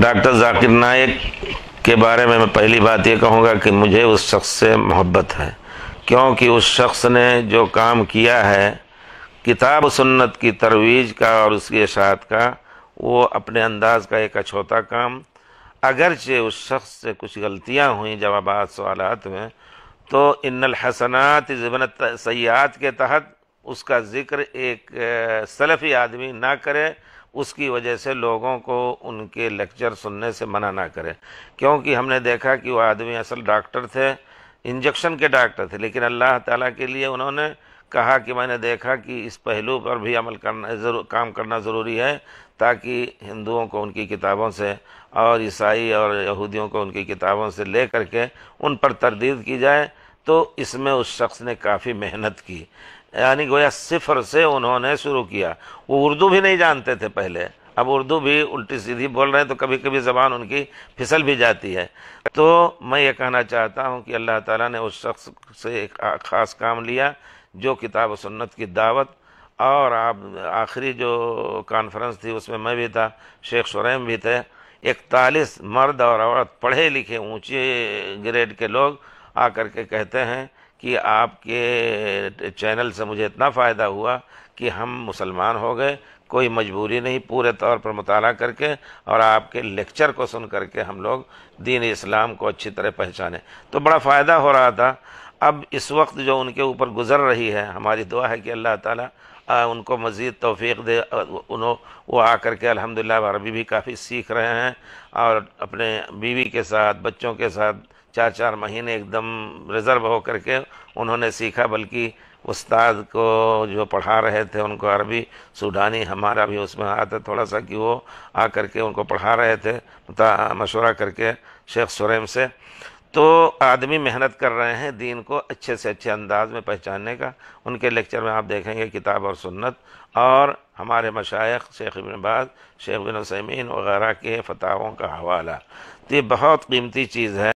doctor Zakir नायक के बारे में मैं पहली बात ये कहूँगा कि मुझे उस शख्स से मोहब्बत है क्योंकि उस शख्स ने जो काम किया है किताब सुन्नत की तरवीज का और उसकी अशात का वो अपने अंदाज का एक अछोता काम अगरचे उस शख्स से कुछ गलतियाँ हुई जवाब सवालत में तो इन हसनात ज़बन सयात के तहत उसका ज़िक्र एक सलफ़ी आदमी ना करे उसकी वजह से लोगों को उनके लेक्चर सुनने से मना ना करें क्योंकि हमने देखा कि वह आदमी असल डॉक्टर थे इंजेक्शन के डॉक्टर थे लेकिन अल्लाह ताला के लिए उन्होंने कहा कि मैंने देखा कि इस पहलू पर भी अमल करना ज़रूर काम करना ज़रूरी है ताकि हिंदुओं को उनकी किताबों से और ईसाई और यहूदियों को उनकी किताबों से ले करके उन पर तरदीद की जाए तो इसमें उस शख्स ने काफ़ी मेहनत की यानी गोया सिफर से उन्होंने शुरू किया वो उर्दू भी नहीं जानते थे पहले अब उर्दू भी उल्टी सीधी बोल रहे हैं तो कभी कभी ज़बान उनकी फिसल भी जाती है तो मैं ये कहना चाहता हूँ कि अल्लाह ताला ने उस शख्स से एक ख़ास काम लिया जो किताब व सुन्नत की दावत और आप आखिरी जो कॉन्फ्रेंस थी उसमें मैं भी था शेख शुरैम भी थे इकतालीस मर्द और औरत पढ़े लिखे ऊँचे ग्रेड के लोग आकर के कहते हैं कि आपके चैनल से मुझे इतना फ़ायदा हुआ कि हम मुसलमान हो गए कोई मजबूरी नहीं पूरे तौर पर मुताल करके और आपके लेक्चर को सुन करके हम लोग दीन इस्लाम को अच्छी तरह पहचाने तो बड़ा फ़ायदा हो रहा था अब इस वक्त जो उनके ऊपर गुज़र रही है हमारी दुआ है कि अल्लाह ताला उनको मज़ीद तोफ़ी दे उन्हों वो आकर के अलहमदिल्ला अरबी भी काफ़ी सीख रहे हैं और अपने बीवी के साथ बच्चों के साथ चार चार महीने एकदम रिज़र्व हो कर के उन्होंने सीखा बल्कि उस्ताद को जो पढ़ा रहे थे उनको अरबी सूडानी हमारा भी उसमें आता थोड़ा सा कि वो आ करके उनको पढ़ा रहे थे मशवरा करके शेख सुरैम से तो आदमी मेहनत कर रहे हैं दीन को अच्छे से अच्छे अंदाज में पहचानने का उनके लेक्चर में आप देखेंगे किताब और सुन्नत और हमारे मशाइ शेख इबन बाज शेख बिन समीन वगैरह के फतावों का हवाला तो ये बहुत कीमती चीज़ है